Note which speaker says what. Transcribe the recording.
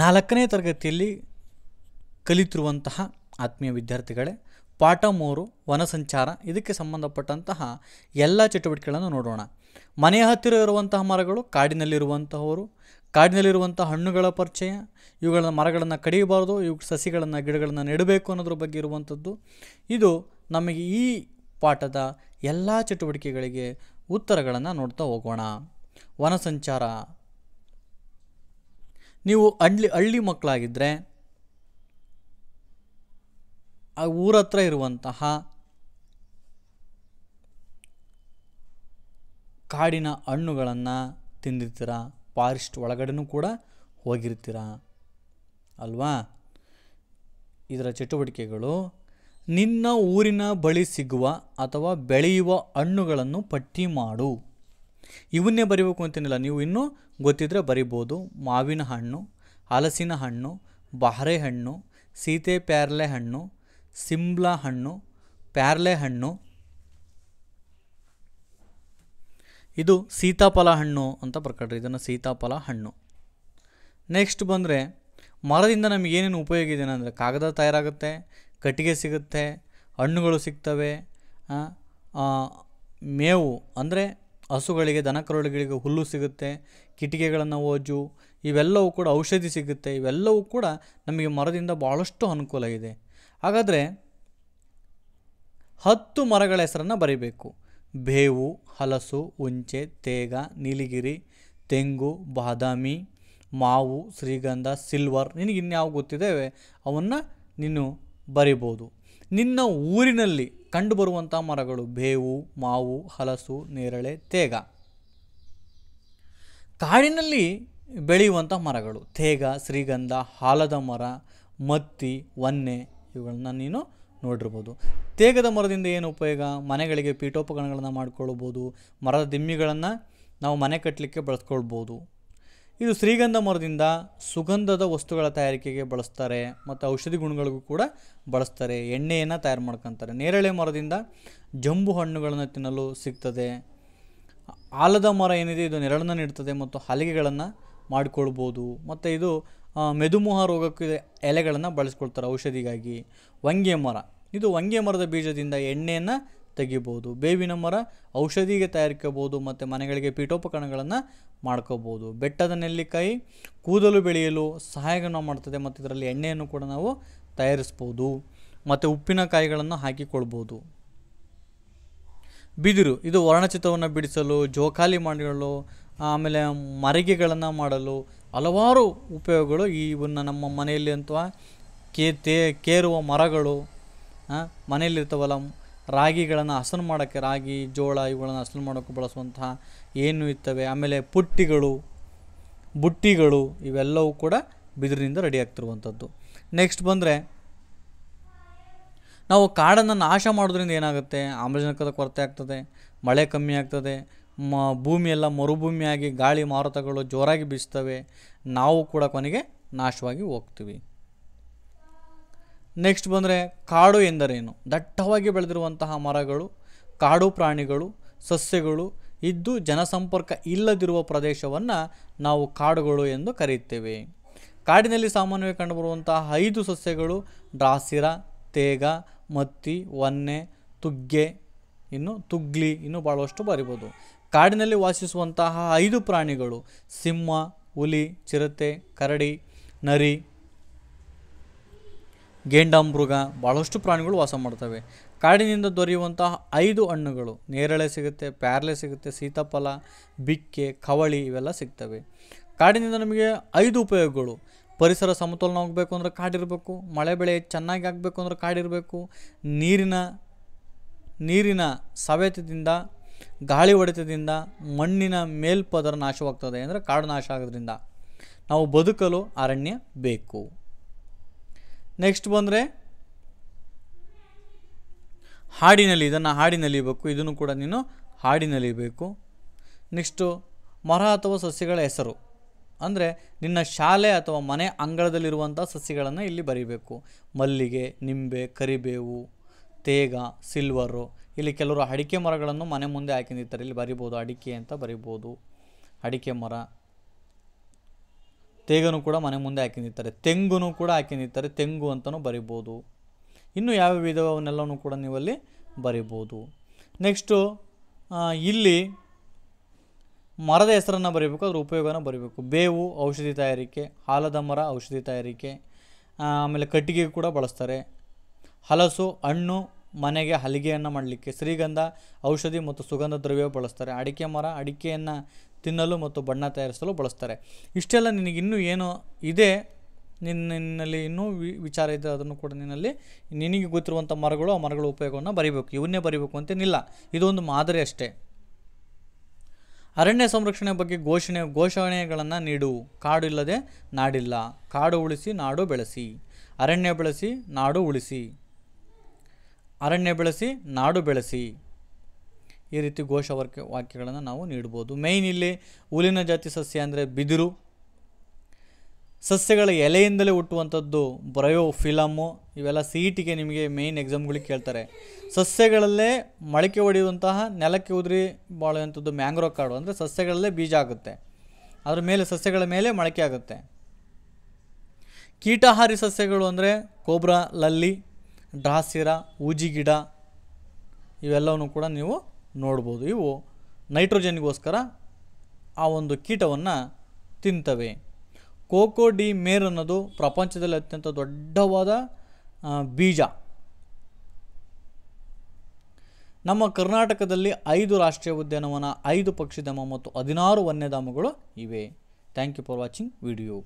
Speaker 1: ನಾಲ್ಕನೇ ತರಗತಿಯಲ್ಲಿ ಕಲಿತಿರುವಂತಹ ಆತ್ಮೀಯ ವಿದ್ಯಾರ್ಥಿಗಳೇ ಪಾಠ ಮೂರು ವನ ಸಂಚಾರ ಇದಕ್ಕೆ ಸಂಬಂಧಪಟ್ಟಂತಹ ಎಲ್ಲ ಚಟುವಟಿಕೆಗಳನ್ನು ನೋಡೋಣ ಮನೆಯ ಹತ್ತಿರ ಇರುವಂತಹ ಮರಗಳು ಕಾಡಿನಲ್ಲಿರುವಂತಹವರು ಕಾಡಿನಲ್ಲಿರುವಂಥ ಹಣ್ಣುಗಳ ಪರಿಚಯ ಇವುಗಳ ಮರಗಳನ್ನು ಕಡಿಯಬಾರ್ದು ಇವು ಸಸಿಗಳನ್ನು ಗಿಡಗಳನ್ನು ನೆಡಬೇಕು ಅನ್ನೋದ್ರ ಬಗ್ಗೆ ಇರುವಂಥದ್ದು ಇದು ನಮಗೆ ಈ ಪಾಠದ ಎಲ್ಲ ಚಟುವಟಿಕೆಗಳಿಗೆ ಉತ್ತರಗಳನ್ನು ನೋಡ್ತಾ ಹೋಗೋಣ ವನ ಸಂಚಾರ ನೀವು ಹಳ್ಳಿ ಹಳ್ಳಿ ಮಕ್ಕಳಾಗಿದ್ದರೆ ಆ ಊರ ಹತ್ರ ಇರುವಂತಹ ಕಾಡಿನ ಹಣ್ಣುಗಳನ್ನು ತಿಂದಿರ್ತೀರ ಫಾರೆಸ್ಟ್ ಒಳಗಡೆನೂ ಕೂಡ ಹೋಗಿರ್ತೀರ ಅಲ್ವಾ ಇದರ ಚಟುವಟಿಕೆಗಳು ನಿನ್ನ ಊರಿನ ಬಳಿ ಸಿಗುವ ಅಥವಾ ಬೆಳೆಯುವ ಹಣ್ಣುಗಳನ್ನು ಪಟ್ಟಿ ಮಾಡು ಇವನ್ನೇ ಬರಿಬೇಕು ಅಂತೇನಿಲ್ಲ ನೀವು ಇನ್ನೂ ಗೊತ್ತಿದ್ದರೆ ಬರಿಬೋದು ಮಾವಿನ ಹಣ್ಣು ಹಲಸಿನ ಹಣ್ಣು ಬಹರೆ ಹಣ್ಣು ಸೀತೆ ಪ್ಯಾರ್ಲೆ ಹಣ್ಣು ಸಿಂಬ್ಲಾ ಹಣ್ಣು ಪ್ಯಾರ್ಲೆ ಹಣ್ಣು ಇದು ಸೀತಾಫಲ ಹಣ್ಣು ಅಂತ ಬರ್ಕೊಡ್ರಿ ಇದನ್ನು ಸೀತಾಫಲ ಹಣ್ಣು ನೆಕ್ಸ್ಟ್ ಬಂದರೆ ಮರದಿಂದ ನಮಗೆ ಏನೇನು ಉಪಯೋಗ ಇದೆ ಅಂದರೆ ಕಾಗದ ತಯಾರಾಗುತ್ತೆ ಕಟ್ಟಿಗೆ ಸಿಗುತ್ತೆ ಹಣ್ಣುಗಳು ಸಿಗ್ತವೆ ಮೇವು ಅಂದರೆ ಹಸುಗಳಿಗೆ ದನಕರುಗಳಿಗೆ ಹುಲ್ಲು ಸಿಗುತ್ತೆ ಕಿಟಿಕೆಗಳನ್ನು ಓಜು ಇವೆಲ್ಲವೂ ಕೂಡ ಔಷಧಿ ಸಿಗುತ್ತೆ ಇವೆಲ್ಲವೂ ಕೂಡ ನಮಗೆ ಮರದಿಂದ ಭಾಳಷ್ಟು ಅನುಕೂಲ ಇದೆ ಹಾಗಾದರೆ ಹತ್ತು ಮರಗಳ ಹೆಸರನ್ನು ಬರೀಬೇಕು ಬೇವು ಹಲಸು ಉಂಚೆ ತೇಗ ನೀಲಿಗಿರಿ ತೆಂಗು ಬಾದಾಮಿ ಮಾವು ಶ್ರೀಗಂಧ ಸಿಲ್ವರ್ ನಿನಗೆ ಇನ್ಯಾವ ಗೊತ್ತಿದ್ದೇವೆ ಅವನ್ನು ನೀನು ಬರಿಬೋದು ನಿನ್ನ ಊರಿನಲ್ಲಿ ಕಂಡುಬರುವಂಥ ಮರಗಳು ಬೇವು ಮಾವು ಹಲಸು ನೇರಳೆ ತೇಗ ಕಾಡಿನಲ್ಲಿ ಬೆಳೆಯುವಂಥ ಮರಗಳು ತೇಗ ಶ್ರೀಗಂಧ ಹಾಲದ ಮರ ಮತ್ತಿ ವನ್ನೆ ಇವುಗಳನ್ನ ನೀನು ನೋಡಿರ್ಬೋದು ತೇಗದ ಮರದಿಂದ ಏನು ಉಪಯೋಗ ಮನೆಗಳಿಗೆ ಪೀಠೋಪಕರಣಗಳನ್ನು ಮಾಡಿಕೊಳ್ಬೋದು ಮರದ ದಿಮ್ಮಿಗಳನ್ನು ನಾವು ಮನೆ ಕಟ್ಟಲಿಕ್ಕೆ ಬಳಸ್ಕೊಳ್ಬೋದು ಇದು ಶ್ರೀಗಂಧ ಮರದಿಂದ ಸುಗಂಧದ ವಸ್ತುಗಳ ತಯಾರಿಕೆಗೆ ಬಳಸ್ತಾರೆ ಮತ್ತು ಔಷಧಿ ಗುಣಗಳಿಗೂ ಕೂಡ ಬಳಸ್ತಾರೆ ಎಣ್ಣೆಯನ್ನು ತಯಾರು ಮಾಡ್ಕೊತಾರೆ ನೇರಳೆ ಮರದಿಂದ ಜಂಬು ಹಣ್ಣುಗಳನ್ನು ತಿನ್ನಲು ಸಿಗ್ತದೆ ಆಲದ ಮರ ಏನಿದೆ ಇದು ನೆರಳನ್ನು ನೀಡ್ತದೆ ಮತ್ತು ಹಲಗೆಗಳನ್ನು ಮಾಡಿಕೊಳ್ಬೋದು ಮತ್ತು ಇದು ಮೆದುಮೋಹ ರೋಗಕ್ಕೆ ಎಲೆಗಳನ್ನು ಬಳಸ್ಕೊಳ್ತಾರೆ ಔಷಧಿಗಾಗಿ ವಂಗೆ ಮರ ಇದು ವಂಗೆ ಮರದ ಬೀಜದಿಂದ ಎಣ್ಣೆಯನ್ನು ತೆಗಿಬೋದು ಬೇವಿನ ಮರ ಔಷಧಿಗೆ ತಯಾರಿಕೋಬೋದು ಮತ್ತು ಮನೆಗಳಿಗೆ ಪೀಠೋಪಕರಣಗಳನ್ನು ಮಾಡ್ಕೋಬೋದು ಬೆಟ್ಟದ ನೆಲ್ಲಿಕಾಯಿ ಕೂದಲು ಬೆಳೆಯಲು ಸಹಾಯವನ್ನು ಮಾಡ್ತದೆ ಮತ್ತು ಇದರಲ್ಲಿ ಎಣ್ಣೆಯನ್ನು ಕೂಡ ನಾವು ತಯಾರಿಸ್ಬೋದು ಮತ್ತು ಉಪ್ಪಿನಕಾಯಿಗಳನ್ನು ಹಾಕಿಕೊಳ್ಬೋದು ಬಿದಿರು ಇದು ವರ್ಣಚಿತ್ರವನ್ನು ಬಿಡಿಸಲು ಜೋಕಾಲಿ ಮಾಡಲು ಆಮೇಲೆ ಮರಿಗೆಗಳನ್ನು ಮಾಡಲು ಹಲವಾರು ಉಪಯೋಗಗಳು ಇವನ್ನು ನಮ್ಮ ಮನೆಯಲ್ಲಿ ಅಂತ ಕೇ ತೇ ಕೇರುವ ಮರಗಳು ಮನೆಯಲ್ಲಿರ್ತವಲ್ಲ ರಾಗಿಗಳನ್ನು ಹಸನು ಮಾಡೋಕ್ಕೆ ರಾಗಿ ಜೋಳ ಇವುಗಳನ್ನು ಹಸನು ಮಾಡೋಕ್ಕೆ ಬಳಸುವಂತಹ ಏನು ಇರ್ತವೆ ಆಮೇಲೆ ಪುಟ್ಟಿಗಳು ಬುಟ್ಟಿಗಳು ಇವೆಲ್ಲವೂ ಕೂಡ ಬಿದಿರಿನಿಂದ ರೆಡಿ ಆಗ್ತಿರುವಂಥದ್ದು ನೆಕ್ಸ್ಟ್ ಬಂದರೆ ನಾವು ಕಾಡನ್ನು ನಾಶ ಮಾಡೋದ್ರಿಂದ ಏನಾಗುತ್ತೆ ಆಮ್ಲಜನಕದ ಕೊರತೆ ಆಗ್ತದೆ ಮಳೆ ಕಮ್ಮಿ ಆಗ್ತದೆ ಮ ಭೂಮಿಯೆಲ್ಲ ಮರುಭೂಮಿಯಾಗಿ ಗಾಳಿ ಮಾರುತಗಳು ಜೋರಾಗಿ ಬೀಸ್ತವೆ ನಾವು ಕೂಡ ಕೊನೆಗೆ ನಾಶವಾಗಿ ಹೋಗ್ತೀವಿ ನೆಕ್ಸ್ಟ್ ಬಂದರೆ ಕಾಡು ಎಂದರೇನು ದಟ್ಟವಾಗಿ ಬೆಳೆದಿರುವಂತಹ ಮರಗಳು ಕಾಡು ಪ್ರಾಣಿಗಳು ಸಸ್ಯಗಳು ಇದ್ದು ಜನಸಂಪರ್ಕ ಇಲ್ಲದಿರುವ ಪ್ರದೇಶವನ್ನು ನಾವು ಕಾಡುಗಳು ಎಂದು ಕರೆಯುತ್ತೇವೆ ಕಾಡಿನಲ್ಲಿ ಸಾಮಾನ್ಯವಾಗಿ ಕಂಡುಬರುವಂತಹ ಐದು ಸಸ್ಯಗಳು ಡ್ರಾಸಿರ ತೇಗ ಮತ್ತಿ ಒನ್ನೆ ತುಗ್ಗೆ ಇನ್ನು ತುಗ್ಲಿ ಇನ್ನು ಭಾಳಷ್ಟು ಬರಿಬೋದು ಕಾಡಿನಲ್ಲಿ ವಾಸಿಸುವಂತಹ ಐದು ಪ್ರಾಣಿಗಳು ಸಿಂಹ ಹುಲಿ ಚಿರತೆ ಕರಡಿ ನರಿ ಗೇಂಡಾಮೃಗ ಭಾಳಷ್ಟು ಪ್ರಾಣಿಗಳು ವಾಸ ಮಾಡ್ತವೆ ಕಾಡಿನಿಂದ ದೊರೆಯುವಂತಹ ಐದು ಹಣ್ಣುಗಳು ನೇರಳೆ ಸಿಗುತ್ತೆ ಪ್ಯಾರಲೆ ಸಿಗುತ್ತೆ ಸೀತಾಫಲ ಬಿಕ್ಕೆ ಕವಳಿ ಇವೆಲ್ಲ ಸಿಗ್ತವೆ ಕಾಡಿನಿಂದ ನಮಗೆ ಐದು ಉಪಯೋಗಗಳು ಪರಿಸರ ಸಮತೋಲನ ಆಗಬೇಕು ಅಂದರೆ ಕಾಡಿರಬೇಕು ಮಳೆ ಬೆಳೆ ಚೆನ್ನಾಗಿ ಆಗಬೇಕು ಅಂದರೆ ಕಾಡಿರಬೇಕು ನೀರಿನ ನೀರಿನ ಸವೆತದಿಂದ ಗಾಳಿ ಹೊಡೆತದಿಂದ ಮಣ್ಣಿನ ಮೇಲ್ಪದರ ನಾಶವಾಗ್ತದೆ ಅಂದರೆ ಕಾಡು ನಾಶ ಆಗೋದ್ರಿಂದ ನಾವು ಬದುಕಲು ಅರಣ್ಯ ಬೇಕು ನೆಕ್ಸ್ಟ್ ಬಂದರೆ ಹಾಡಿನಲ್ಲಿ ಇದನ್ನು ಹಾಡಿನಲಿಬೇಕು ಇದನ್ನು ಕೂಡ ನೀನು ಹಾಡಿನಲಿಬೇಕು ನೆಕ್ಸ್ಟು ಮರ ಅಥವಾ ಸಸ್ಯಗಳ ಹೆಸರು ಅಂದರೆ ನಿನ್ನ ಶಾಲೆ ಅಥವಾ ಮನೆ ಅಂಗಳದಲ್ಲಿರುವಂಥ ಸಸ್ಯಗಳನ್ನು ಇಲ್ಲಿ ಬರೀಬೇಕು ಮಲ್ಲಿಗೆ ನಿಂಬೆ ಕರಿಬೇವು ತೇಗ ಸಿಲ್ವರು ಇಲ್ಲಿ ಕೆಲವರು ಅಡಿಕೆ ಮರಗಳನ್ನು ಮನೆ ಮುಂದೆ ಹಾಕಿರ್ತಾರೆ ಇಲ್ಲಿ ಬರಿಬೋದು ಅಡಿಕೆ ಅಂತ ಬರಿಬೋದು ಅಡಿಕೆ ಮರ ತೇಗನು ಕೂಡ ಮನೆ ಮುಂದೆ ನಿಂತಾರೆ ತೆಂಗುನು ಕೂಡ ನಿಂತಾರೆ ತೆಂಗು ಅಂತಲೂ ಬರಿಬೋದು ಇನ್ನು ಯಾವ ವಿಧವನ್ನೆಲ್ಲವೂ ಕೂಡ ನೀವಲ್ಲಿ ಬರಿಬೋದು ನೆಕ್ಸ್ಟು ಇಲ್ಲಿ ಮರದ ಹೆಸರನ್ನು ಬರೀಬೇಕು ಅದರ ಉಪಯೋಗನ ಬರಿಬೇಕು ಬೇವು ಔಷಧಿ ತಯಾರಿಕೆ ಹಾಲದ ಮರ ಔಷಧಿ ತಯಾರಿಕೆ ಆಮೇಲೆ ಕಟ್ಟಿಗೆ ಕೂಡ ಬಳಸ್ತಾರೆ ಹಲಸು ಹಣ್ಣು ಮನೆಗೆ ಹಲಿಗೆಯನ್ನು ಮಾಡಲಿಕ್ಕೆ ಶ್ರೀಗಂಧ ಔಷಧಿ ಮತ್ತು ಸುಗಂಧ ದ್ರವ್ಯ ಬಳಸ್ತಾರೆ ಅಡಿಕೆ ಮರ ಅಡಿಕೆಯನ್ನು ತಿನ್ನಲು ಮತ್ತು ಬಣ್ಣ ತಯಾರಿಸಲು ಬಳಸ್ತಾರೆ ಇಷ್ಟೆಲ್ಲ ನಿನಗಿನ್ನೂ ಏನೋ ಇದೆ ನಿನ್ನಲ್ಲಿ ಇನ್ನೂ ವಿಚಾರ ಇದೆ ಅದನ್ನು ಕೂಡ ನಿನ್ನಲ್ಲಿ ನಿನಗೆ ಗೊತ್ತಿರುವಂಥ ಮರಗಳು ಆ ಮರಗಳ ಉಪಯೋಗವನ್ನು ಬರೀಬೇಕು ಇವನ್ನೇ ಬರೀಬೇಕು ಅಂತೇನಿಲ್ಲ ಇದೊಂದು ಮಾದರಿ ಅಷ್ಟೇ ಅರಣ್ಯ ಸಂರಕ್ಷಣೆ ಬಗ್ಗೆ ಘೋಷಣೆ ಘೋಷಣೆಗಳನ್ನು ನೀಡು ಕಾಡು ಇಲ್ಲದೆ ನಾಡಿಲ್ಲ ಕಾಡು ಉಳಿಸಿ ನಾಡು ಬೆಳೆಸಿ ಅರಣ್ಯ ಬೆಳೆಸಿ ನಾಡು ಉಳಿಸಿ ಅರಣ್ಯ ಬೆಳೆಸಿ ನಾಡು ಬೆಳೆಸಿ ಈ ರೀತಿ ಘೋಷ ವಾಕ್ಯ ವಾಕ್ಯಗಳನ್ನು ನಾವು ನೀಡ್ಬೋದು ಮೇಯ್ನ್ ಇಲ್ಲಿ ಹುಲಿನ ಜಾತಿ ಸಸ್ಯ ಅಂದರೆ ಬಿದಿರು ಸಸ್ಯಗಳ ಎಲೆಯಿಂದಲೇ ಹುಟ್ಟುವಂಥದ್ದು ಬ್ರಯೋ ಫಿಲಮು ಇವೆಲ್ಲ ಸಿ ಇಟಿಗೆ ನಿಮಗೆ ಮೇಯ್ನ್ ಎಕ್ಸಾಮ್ಗಳಿಗೆ ಕೇಳ್ತಾರೆ ಸಸ್ಯಗಳಲ್ಲೇ ಮೊಳಕೆ ಹೊಡೆಯುವಂತಹ ನೆಲಕ್ಕೆ ಉದುರಿ ಬಾಳುವಂಥದ್ದು ಮ್ಯಾಂಗ್ರೋ ಕಾಡು ಅಂದರೆ ಸಸ್ಯಗಳಲ್ಲೇ ಬೀಜ ಆಗುತ್ತೆ ಅದರ ಮೇಲೆ ಸಸ್ಯಗಳ ಮೇಲೆ ಮೊಳಕೆ ಆಗುತ್ತೆ ಕೀಟಾಹಾರಿ ಸಸ್ಯಗಳು ಅಂದರೆ ಕೋಬ್ರಾ ಲಲ್ಲಿ ಡ್ರಾಸಿರ ಊಜಿಗಿಡ ಇವೆಲ್ಲವನ್ನು ಕೂಡ ನೀವು ನೋಡ್ಬೋದು ಇವು ನೈಟ್ರೋಜನ್ಗೋಸ್ಕರ ಆ ಒಂದು ಕೀಟವನ್ನು ತಿಂತವೆ ಕೋಕೋ ಡಿ ಮೇರ್ ಅನ್ನೋದು ಪ್ರಪಂಚದಲ್ಲಿ ಅತ್ಯಂತ ದೊಡ್ಡವಾದ ಬೀಜ ನಮ್ಮ ಕರ್ನಾಟಕದಲ್ಲಿ ಐದು ರಾಷ್ಟ್ರೀಯ ಉದ್ಯಾನವನ ಐದು ಪಕ್ಷಿಧಾಮ ಮತ್ತು ಹದಿನಾರು ವನ್ಯಧಾಮಗಳು ಇವೆ thank you for watching video